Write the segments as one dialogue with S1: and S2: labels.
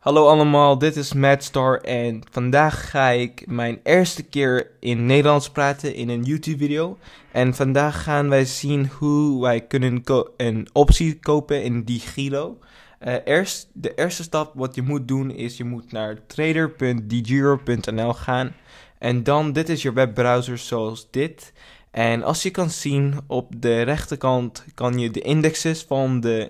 S1: Hallo allemaal, dit is Madstar en vandaag ga ik mijn eerste keer in Nederlands praten in een YouTube video. En vandaag gaan wij zien hoe wij kunnen een optie kopen in DiGiro. Eh, eerst, de eerste stap wat je moet doen is je moet naar trader.digiro.nl gaan. En dan, dit is je webbrowser zoals dit. En als je kan zien, op de rechterkant kan je de indexes van de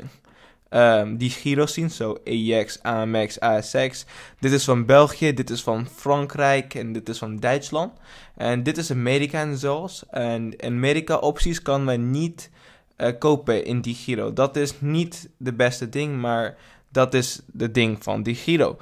S1: Ehm, die gyros zien. Zo AX, AMX, ASX. Dit is van België, dit is van Frankrijk en dit is van Duitsland. En dit is Amerika en zelfs. En Amerika opties kan men niet eh, kopen in die gyro. Dat is niet de beste ding, maar dat is de ding van die Giro.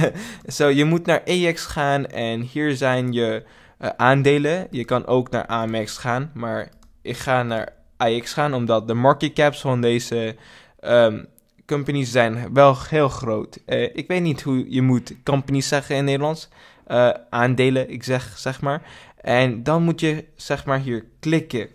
S1: Zo, je moet naar AX gaan en hier zijn je eh, aandelen. Je kan ook naar AMX gaan, maar ik ga naar AX gaan omdat de market caps van deze Ehm, companies zijn wel heel groot. Eh, ik weet niet hoe je moet companies zeggen in Nederlands. Eh, aandelen, ik zeg, zeg maar. En dan moet je, zeg maar, hier klikken.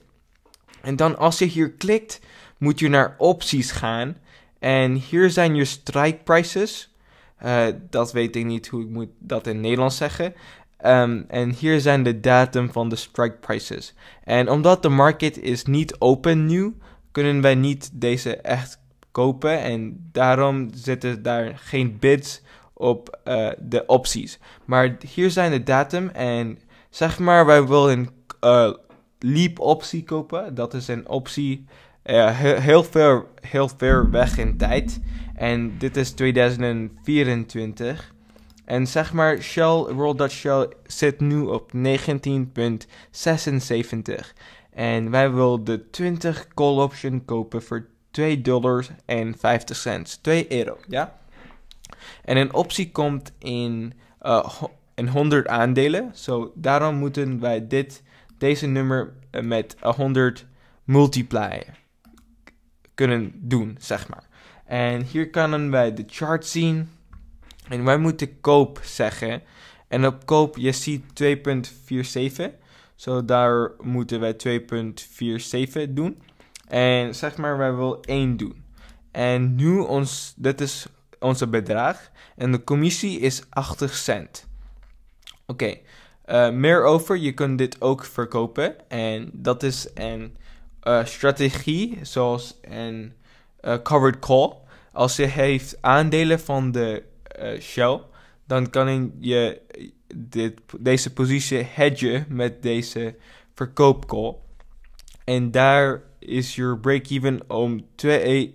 S1: En dan als je hier klikt, moet je naar opties gaan. En hier zijn je strike uh, eh, dat weet ik niet hoe ik moet dat in Nederlands zeggen. Ehm, en hier zijn de datum van de strike prices. En omdat de market is niet open nu, kunnen wij niet deze echt kopen. En daarom zitten daar geen bids op eh, de opties. Maar hier zijn de datum en zeg maar wij willen een eh, leap optie kopen. Dat is een optie eh, heel, ver, heel ver weg in tijd. En dit is 2024. En zeg maar, Shell, Royal Dutch Shell zit nu op 19,76. En wij willen de 20 call option kopen voor 2 dollars en 50 cents. 2 euro, ja? En een optie komt in, uh, in 100 aandelen. So, daarom moeten wij dit, deze nummer eh, met 100 multiply kunnen doen, zeg maar. En hier kunnen wij de chart zien. En wij moeten koop zeggen. En op koop, je ziet 2.47. Zo daar moeten wij 2.47 doen. En zeg maar, wij willen één doen. En nu, ons, dit is onze bedrag. En de commissie is 80 cent. Oké. Eh, meer over, je kunt dit ook verkopen. En dat is een eh, strategie, zoals een eh, covered call. Als je heeft aandelen van de Shell, dan kan je dit, deze positie hedgen met deze verkoopcall. En daar is your break-even om 22,47.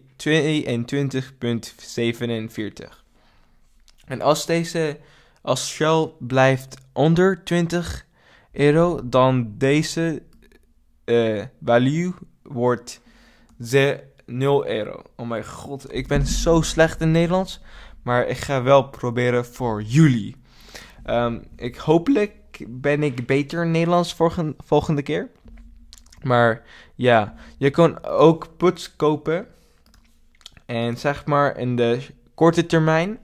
S1: En als deze, als Shell blijft onder 20 euro, dan deze eh, value wordt 0 euro. Oh mijn god, ik ben zo slecht in Nederlands. Maar ik ga wel proberen voor jullie. Ehm, ik, hopelijk ben ik beter in Nederlands volgende, volgende keer. Maar ja, je kan ook puts kopen. En zeg maar in de korte termijn.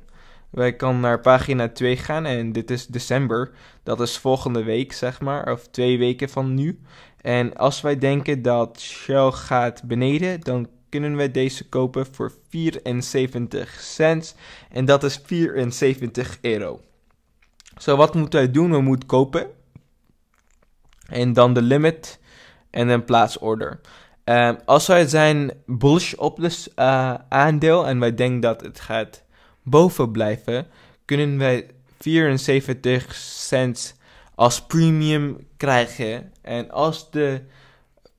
S1: Wij kan naar pagina 2 gaan en dit is december. Dat is volgende week, zeg maar, of twee weken van nu. En als wij denken dat Shell gaat beneden, dan kunnen wij deze kopen voor 74 cent. En dat is 74 euro. Zo, wat moeten wij doen? We moeten kopen. En dan de limit en een plaatsorder. Um, ehm, als wij zijn bullish op dus, uh, aandeel en wij denken dat het gaat boven blijven, kunnen wij 74 cent als premium krijgen. En als de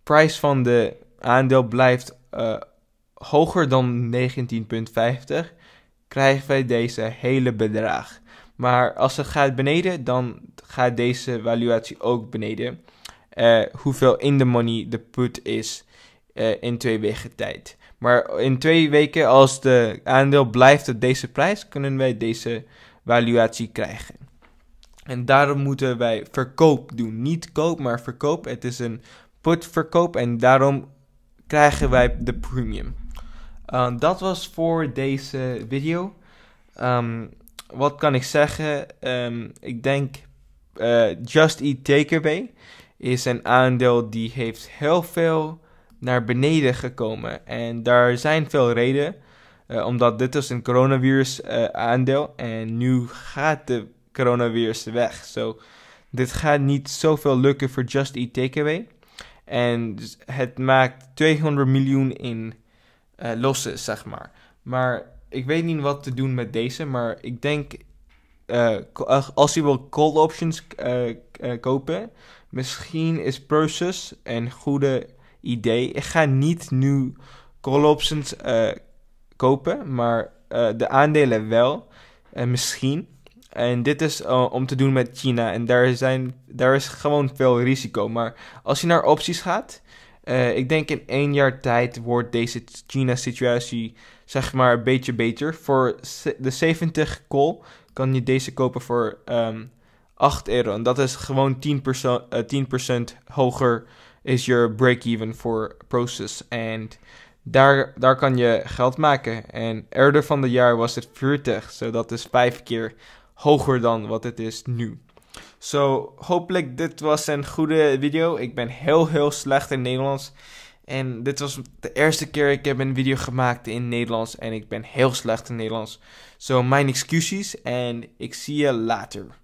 S1: prijs van de aandeel blijft eh, hoger dan 19,50, krijgen wij deze hele bedrag. Maar als het gaat beneden, dan gaat deze valuatie ook beneden. Eh, hoeveel in de money de put is eh, in twee weken tijd. Maar in twee weken, als de aandeel blijft op deze prijs, kunnen wij deze valuatie krijgen. En daarom moeten wij verkoop doen. Niet koop, maar verkoop. Het is een putverkoop en daarom krijgen wij de premium. Eh, dat was voor deze video. Ehm, wat kan ik zeggen? Ehm, ik denk Just Eat Takeaway is een aandeel die heeft heel veel naar beneden gekomen. En daar zijn veel redenen. Eh, omdat dit is een coronavirus uh, aandeel en nu gaat de coronavirus weg. So, dit gaat niet zoveel lukken voor Just Eat Takeaway. En het maakt 200 miljoen in eh, losse zeg maar. Maar ik weet niet wat te doen met deze, maar ik denk eh, eh, als je wil call options eh, kopen, misschien is process een goede idee. Ik ga niet nu call options kopen, maar de aandelen wel, misschien. En dit is om te doen met China. En daar, zijn, daar is gewoon veel risico. Maar als je naar opties gaat, ik denk in één jaar tijd wordt deze China-situatie zeg maar een beetje beter. Voor de 70 kool kan je deze kopen voor 8 ehm, euro. En dat is gewoon 10%, 10% eh, hoger is je break-even voor Process. En daar, daar kan je geld maken. En eerder van het jaar was het 40. Dus dat is 5 keer hoger dan wat het is nu. Zo, so, hopelijk dit was een goede video. Ik ben heel, heel slecht in Nederlands. En dit was de eerste keer ik heb een video gemaakt in Nederlands en ik ben heel slecht in Nederlands. Zo, mijn excuses en ik zie je later.